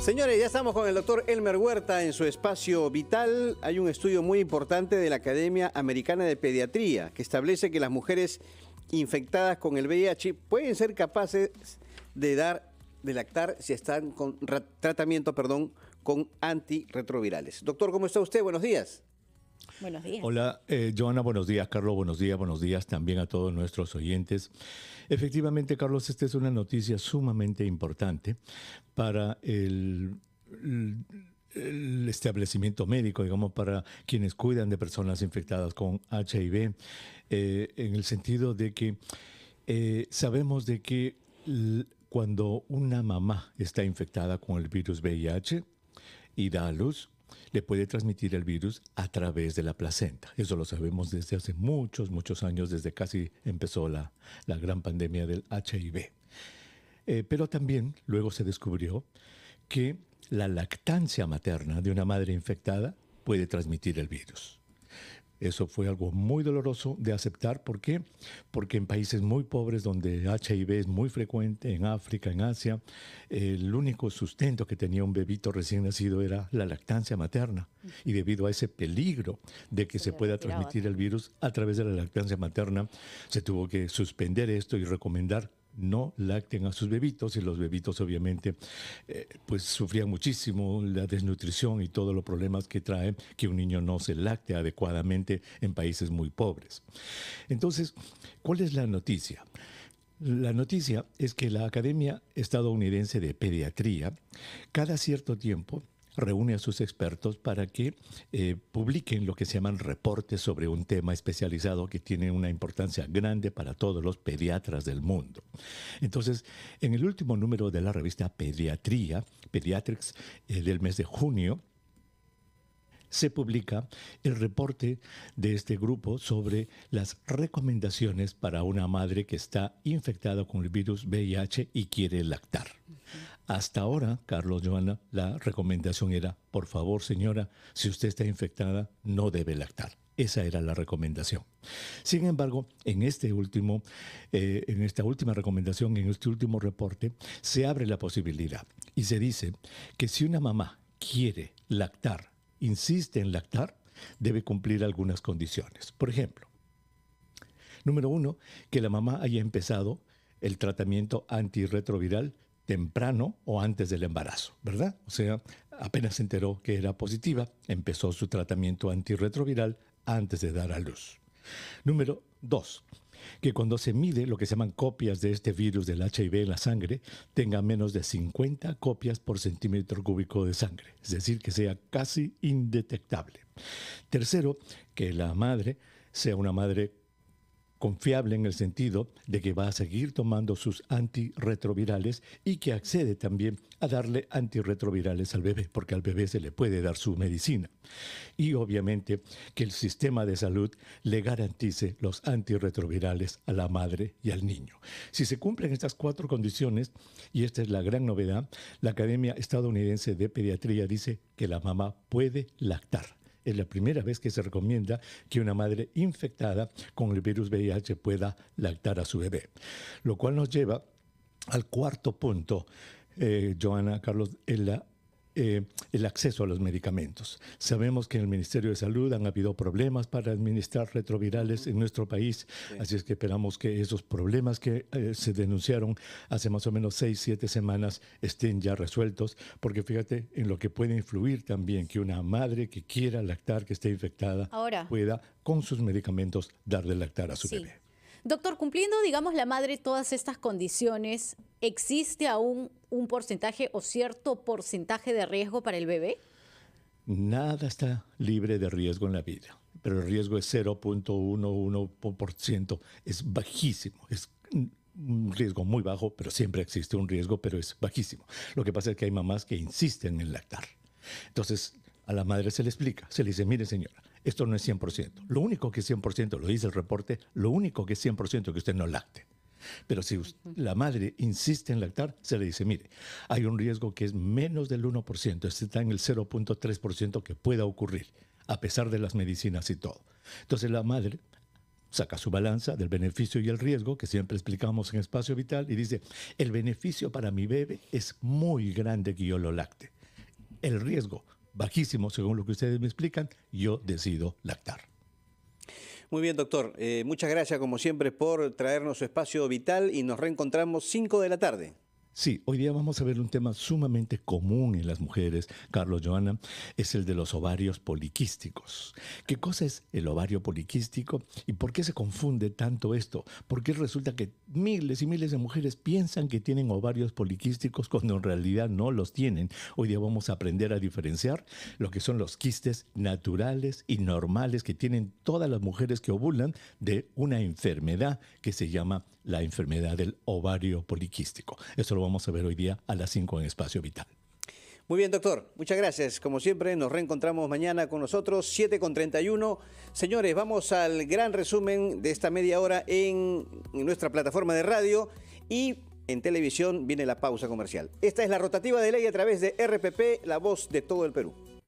Señores, ya estamos con el doctor Elmer Huerta en su espacio vital. Hay un estudio muy importante de la Academia Americana de Pediatría que establece que las mujeres infectadas con el VIH pueden ser capaces de dar, de lactar si están con tratamiento, perdón, con antirretrovirales. Doctor, ¿cómo está usted? Buenos días. Buenos días. Hola, eh, Joana, buenos días. Carlos, buenos días. Buenos días también a todos nuestros oyentes. Efectivamente, Carlos, esta es una noticia sumamente importante para el, establecimiento médico, digamos, para quienes cuidan de personas infectadas con HIV, eh, en el sentido de que eh, sabemos de que cuando una mamá está infectada con el virus VIH y da a luz, le puede transmitir el virus a través de la placenta. Eso lo sabemos desde hace muchos, muchos años, desde casi empezó la, gran pandemia del HIV. Eh, pero también luego se descubrió que la lactancia materna de una madre infectada puede transmitir el virus. Eso fue algo muy doloroso de aceptar. ¿Por qué? Porque en países muy pobres donde HIV es muy frecuente, en África, en Asia, el único sustento que tenía un bebito recién nacido era la lactancia materna. Y debido a ese peligro de que se, se pueda transmitir el virus a través de la lactancia materna, se tuvo que suspender esto y recomendar no lacten a sus bebitos y los bebitos obviamente eh, pues sufrían muchísimo la desnutrición y todos los problemas que trae que un niño no se lacte adecuadamente en países muy pobres. Entonces, ¿cuál es la noticia? La noticia es que la Academia Estadounidense de Pediatría cada cierto tiempo reúne a sus expertos para que eh, publiquen lo que se llaman reportes sobre un tema especializado que tiene una importancia grande para todos los pediatras del mundo. Entonces, en el último número de la revista Pediatría, Pediatrics, eh, del mes de junio, se publica el reporte de este grupo sobre las recomendaciones para una madre que está infectada con el virus VIH y quiere lactar. Hasta ahora, Carlos Joana, la recomendación era, por favor señora, si usted está infectada, no debe lactar. Esa era la recomendación. Sin embargo, en, este último, eh, en esta última recomendación, en este último reporte, se abre la posibilidad y se dice que si una mamá quiere lactar, insiste en lactar, debe cumplir algunas condiciones. Por ejemplo, número uno, que la mamá haya empezado el tratamiento antirretroviral temprano o antes del embarazo, ¿verdad? O sea, apenas se enteró que era positiva, empezó su tratamiento antirretroviral antes de dar a luz. Número dos, Que cuando se mide lo que se llaman copias de este virus del HIV en la sangre, tenga menos de 50 copias por centímetro cúbico de sangre, es decir, que sea casi indetectable. Tercero, que la madre sea una madre confiable en el sentido de que va a seguir tomando sus antirretrovirales y que accede también a darle antirretrovirales al bebé, porque al bebé se le puede dar su medicina. Y obviamente que el sistema de salud le garantice los antirretrovirales a la madre y al niño. Si se cumplen estas cuatro condiciones, y esta es la gran novedad, la Academia Estadounidense de Pediatría dice que la mamá puede lactar es la primera vez que se recomienda que una madre infectada con el virus VIH pueda lactar a su bebé. Lo cual nos lleva al cuarto punto, eh, Joana, Carlos, en la eh, el acceso a los medicamentos. Sabemos que en el Ministerio de Salud han habido problemas para administrar retrovirales en nuestro país, así es que esperamos que esos problemas que eh, se denunciaron hace más o menos seis, siete semanas estén ya resueltos, porque fíjate en lo que puede influir también que una madre que quiera lactar, que esté infectada, pueda con sus medicamentos darle lactar a su bebé. Doctor, cumpliendo, digamos, la madre todas estas condiciones, ¿existe aún un porcentaje o cierto porcentaje de riesgo para el bebé? Nada está libre de riesgo en la vida, pero el riesgo es 0.11%, es bajísimo, es un riesgo muy bajo, pero siempre existe un riesgo, pero es bajísimo. Lo que pasa es que hay mamás que insisten en lactar. Entonces, a la madre se le explica, se le dice, mire señora, esto no es 100%. Lo único que es 100%, lo dice el reporte, lo único que es 100% es que usted no lacte. Pero si la madre insiste en lactar, se le dice, mire, hay un riesgo que es menos del 1%, este está en el 0.3% que pueda ocurrir, a pesar de las medicinas y todo. Entonces la madre saca su balanza del beneficio y el riesgo, que siempre explicamos en espacio vital, y dice, el beneficio para mi bebé es muy grande que yo lo lacte. El riesgo bajísimo, según lo que ustedes me explican, yo decido lactar. Muy bien, doctor. Eh, muchas gracias, como siempre, por traernos su espacio vital y nos reencontramos 5 de la tarde. Sí, hoy día vamos a ver un tema sumamente común en las mujeres, Carlos Joana, es el de los ovarios poliquísticos. ¿Qué cosa es el ovario poliquístico y por qué se confunde tanto esto? Porque resulta que miles y miles de mujeres piensan que tienen ovarios poliquísticos cuando en realidad no los tienen? Hoy día vamos a aprender a diferenciar lo que son los quistes naturales y normales que tienen todas las mujeres que ovulan de una enfermedad que se llama la enfermedad del ovario poliquístico. Eso lo vamos a ver hoy día a las 5 en Espacio Vital. Muy bien, doctor. Muchas gracias. Como siempre, nos reencontramos mañana con nosotros, 7 con 31. Señores, vamos al gran resumen de esta media hora en nuestra plataforma de radio y en televisión viene la pausa comercial. Esta es la rotativa de ley a través de RPP, la voz de todo el Perú.